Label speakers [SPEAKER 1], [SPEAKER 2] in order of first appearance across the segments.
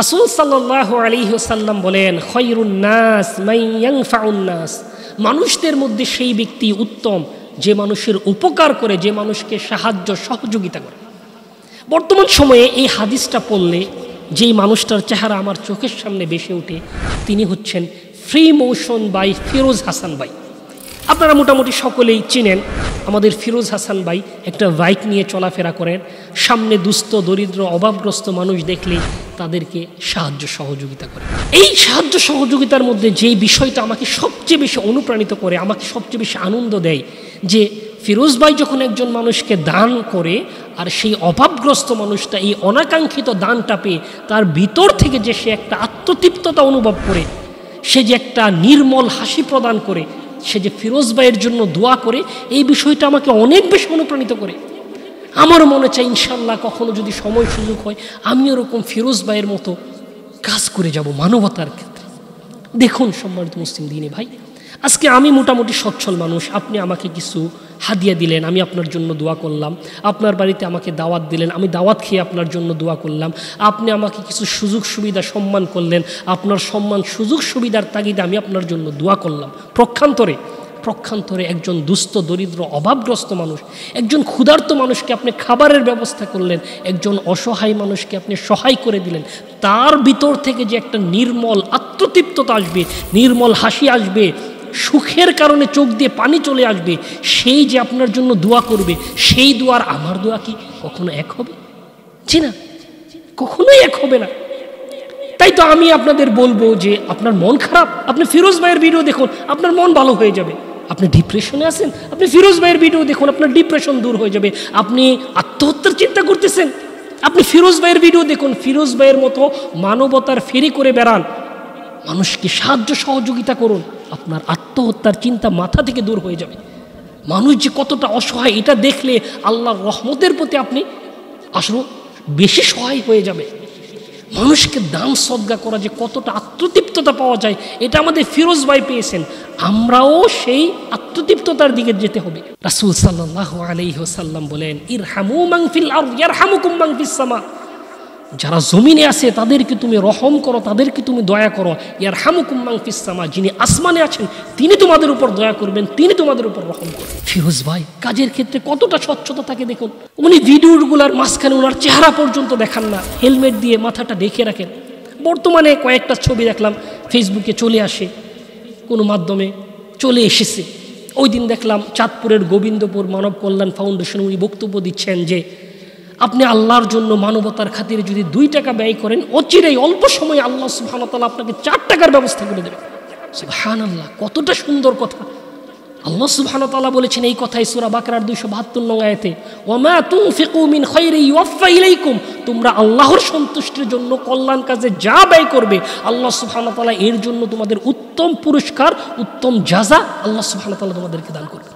[SPEAKER 1] রাসুল সাল্লাহ আলী হুসাল্লাম বলেন খৈরুন্নাস মাইয়াংফাউন্নাস মানুষদের মধ্যে সেই ব্যক্তি উত্তম যে মানুষের উপকার করে যে মানুষকে সাহায্য সহযোগিতা করে বর্তমান সময়ে এই হাদিসটা পড়লে যেই মানুষটার চেহারা আমার চোখের সামনে বেসে ওঠে তিনি হচ্ছেন free motion by Firoz Hasan বাই আপনারা মোটামুটি সকলেই চিনেন আমাদের ফিরোজ হাসান ভাই একটা বাইক নিয়ে চলাফেরা করেন সামনে দুস্থ দরিদ্র অভাবগ্রস্ত মানুষ দেখলে তাদেরকে সাহায্য সহযোগিতা করে এই সাহায্য সহযোগিতার মধ্যে যে বিষয়টা আমাকে সবচেয়ে বেশি অনুপ্রাণিত করে আমাকে সবচেয়ে বেশি আনন্দ দেয় যে ফিরোজ ভাই যখন একজন মানুষকে দান করে আর সেই অভাবগ্রস্ত মানুষটা এই অনাকাঙ্ক্ষিত দানটা পেয়ে তার ভিতর থেকে যে সে একটা আত্মতৃপ্ততা অনুভব করে সে যে একটা নির্মল হাসি প্রদান করে সে যে ফিরোজ ভাইয়ের জন্য দোয়া করে এই বিষয়টা আমাকে অনেক বেশি অনুপ্রাণিত করে আমার মনে চাই ইনশাল্লাহ কখনো যদি সময় সুযোগ হয় আমি ওরকম ফিরোজ ভাইয়ের মতো কাজ করে যাব মানবতার ক্ষেত্রে দেখুন সম্মানিত মুসলিম দিনে ভাই আজকে আমি মোটামুটি সচ্ছল মানুষ আপনি আমাকে কিছু হাদিয়া দিলেন আমি আপনার জন্য দোয়া করলাম আপনার বাড়িতে আমাকে দাওয়াত দিলেন আমি দাওয়াত খেয়ে আপনার জন্য দোয়া করলাম আপনি আমাকে কিছু সুযোগ সুবিধা সম্মান করলেন আপনার সম্মান সুযোগ সুবিধার তাগিদে আমি আপনার জন্য দোয়া করলাম প্রক্ষান্তরে প্রক্ষান্তরে একজন দুস্থ দরিদ্র অভাবগ্রস্ত মানুষ একজন ক্ষুধার্ত মানুষকে আপনি খাবারের ব্যবস্থা করলেন একজন অসহায় মানুষকে আপনি সহায় করে দিলেন তার ভিতর থেকে যে একটা নির্মল আত্মতৃপ্ততা আসবে নির্মল হাসি আসবে সুখের কারণে চোখ দিয়ে পানি চলে আসবে সেই যে আপনার জন্য দোয়া করবে সেই দোয়ার আমার দোয়া কি কখনো এক হবে জি না কখনোই এক হবে না তাই তো আমি আপনাদের বলবো যে আপনার মন খারাপ আপনি ফিরোজ ভাইয়ের ভিডিও দেখুন আপনার মন ভালো হয়ে যাবে আপনি ডিপ্রেশনে আছেন আপনি ফিরোজ ভাইয়ের ভিডিও দেখুন আপনার ডিপ্রেশন দূর হয়ে যাবে আপনি আত্মহত্যার চিন্তা করতেছেন আপনি ফিরোজ ভাইয়ের ভিডিও দেখুন ফিরোজ ভাইয়ের মতো মানবতার ফেরি করে বেড়ান মানুষকে সাহায্য সহযোগিতা করুন আপনার আত্মহত্যার চিন্তা মাথা থেকে দূর হয়ে যাবে মানুষ যে কতটা অসহায় এটা দেখলে আল্লাহর রহমতের প্রতি আপনি আসলে বেশি সহায় হয়ে যাবে মানুষকে দান সজ্ঞা করা যে কতটা আত্মতৃপ্ততা পাওয়া যায় এটা আমাদের ফিরোজ ভাই পেয়েছেন আমরাও সেই আত্মতৃপ্ততার দিকে যেতে হবে রাসুল সাল্লাহ সাল্লাম বলেন ইরহামু হামু মাংফিল আর ইয়ার মাংফিস সামা যারা জমিনে আছে তাদেরকে তুমি রহম করো তাদেরকে তুমি দয়া করো ইয়ার হামুকুম্মাং ফিসামা যিনি আসমানে আছেন তিনি তোমাদের উপর দয়া করবেন তিনি তোমাদের উপর রহম করবেন ফিরোজ ভাই কাজের ক্ষেত্রে কতটা স্বচ্ছতা থাকে দেখুন উনি ভিডিওগুলার মাঝখানে ওনার চেহারা পর্যন্ত দেখান না হেলমেট দিয়ে মাথাটা ঢেকে রাখেন বর্তমানে কয়েকটা ছবি দেখলাম ফেসবুকে চলে আসে কোনো মাধ্যমে চলে এসেছে ওই দিন দেখলাম চাঁদপুরের গোবিন্দপুর মানব কল্যাণ ফাউন্ডেশন উনি বক্তব্য দিচ্ছেন যে আপনি আল্লাহর জন্য মানবতার খাতিরে যদি দুই টাকা ব্যয় করেন অচিরেই অল্প সময়ে আল্লাহ সুহানতালা আপনাকে চার টাকার ব্যবস্থা করে দেবে সুহান আল্লাহ কতটা সুন্দর কথা আল্লাহ সুবহানতাল্লাহ বলেছেন এই কথাই সুরা বাকরার দুইশো বাহাত্তর নঙ্গায়তে ওমা তুম ফিকুমিন ইলাইকুম তোমরা আল্লাহর সন্তুষ্টির জন্য কল্যাণ কাজে যা ব্যয় করবে আল্লাহ সুবহানতাল্লাহ এর জন্য তোমাদের উত্তম পুরস্কার উত্তম যাজা আল্লাহ সুবহানতাল্লাহ তোমাদেরকে দান করবে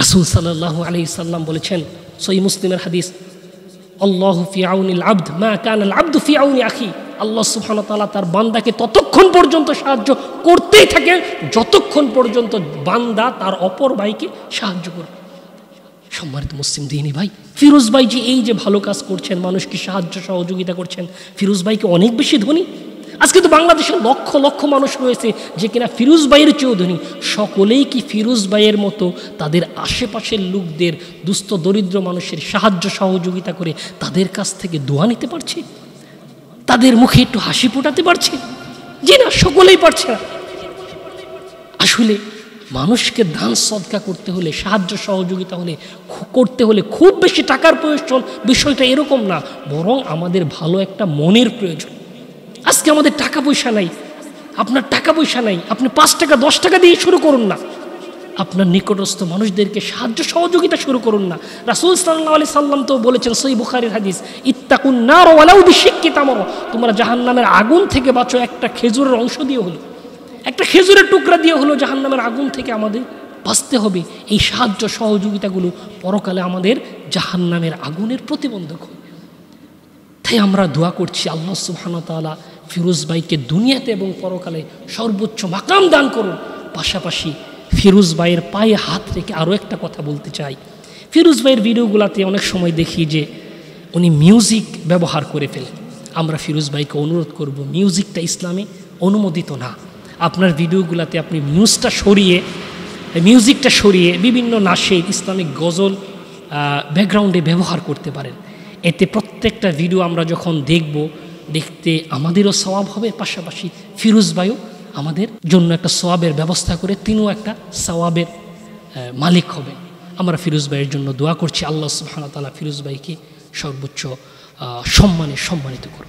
[SPEAKER 1] রাসুল সাল্লাহ আলি সাল্লাম বলেছেন সই মুসলিমের হাদিস আল্লাহ ফিয়াউনিল আব্দ মা কানাল আব্দ ফিয়াউনি আখি আল্লাহ তালা তার বান্দাকে ততক্ষণ পর্যন্ত সাহায্য করতেই থাকে যতক্ষণ পর্যন্ত বান্দা তার অপর ভাইকে সাহায্য করবে সম্মানিত মুসলিম দিনী ভাই ফিরোজ ভাই যে এই যে ভালো কাজ করছেন মানুষকে সাহায্য সহযোগিতা করছেন ফিরোজ ভাইকে অনেক বেশি ধনী আজকে তো বাংলাদেশে লক্ষ লক্ষ মানুষ রয়েছে যে কিনা ফিরোজ ভাইয়ের চৌধুরী সকলেই কি ফিরোজ ভাইয়ের মতো তাদের আশেপাশের লোকদের দুস্থ দরিদ্র মানুষের সাহায্য সহযোগিতা করে তাদের কাছ থেকে দোয়া নিতে পারছে তাদের মুখে একটু হাসি ফোটাতে পারছে যে না সকলেই পারছে না আসলে মানুষকে দান সদকা করতে হলে সাহায্য সহযোগিতা হলে করতে হলে খুব বেশি টাকার প্রয়োজন বিষয়টা এরকম না বরং আমাদের ভালো একটা মনের প্রয়োজন আজকে আমাদের টাকা পয়সা নাই আপনার টাকা পয়সা নাই আপনি পাঁচ টাকা দশ টাকা দিয়ে শুরু করুন না আপনার নিকটস্থ মানুষদেরকে সাহায্য সহযোগিতা শুরু করুন না রাসুল সাল্লাহ আলি সাল্লাম তো বলেছেন সই বুখারির হাদিস ইত্তাকুন না ওয়ালাউ বিশিক্ষি তামর তোমরা জাহান্নামের আগুন থেকে বাঁচো একটা খেজুরের অংশ দিয়ে হলো একটা খেজুরের টুকরা দিয়ে হলো জাহান্নামের আগুন থেকে আমাদের বাঁচতে হবে এই সাহায্য সহযোগিতাগুলো পরকালে আমাদের জাহান্নামের আগুনের প্রতিবন্ধক হবে তাই আমরা দোয়া করছি আল্লাহ সুহানতালা ফিরোজ ভাইকে দুনিয়াতে এবং পরকালে সর্বোচ্চ মাকাম দান করুন পাশাপাশি ফিরোজ ভাইয়ের পায়ে হাত রেখে আরও একটা কথা বলতে চাই ফিরোজ ভাইয়ের ভিডিওগুলোতে অনেক সময় দেখি যে উনি মিউজিক ব্যবহার করে ফেলেন আমরা ফিরোজ ভাইকে অনুরোধ করব মিউজিকটা ইসলামে অনুমোদিত না আপনার ভিডিওগুলোতে আপনি নিউজটা সরিয়ে মিউজিকটা সরিয়ে বিভিন্ন নাশে ইসলামিক গজল ব্যাকগ্রাউন্ডে ব্যবহার করতে পারেন এতে প্রত্যেকটা ভিডিও আমরা যখন দেখব দেখতে আমাদেরও সবাব হবে পাশাপাশি ফিরোজ বায়ু আমাদের জন্য একটা সবাবের ব্যবস্থা করে তিনিও একটা সবাবের মালিক হবে আমরা ফিরোজ ভাইয়ের জন্য দোয়া করছি আল্লাহ সুহানা তালা ফিরোজ ভাইকে সর্বোচ্চ সম্মানে সম্মানিত করুন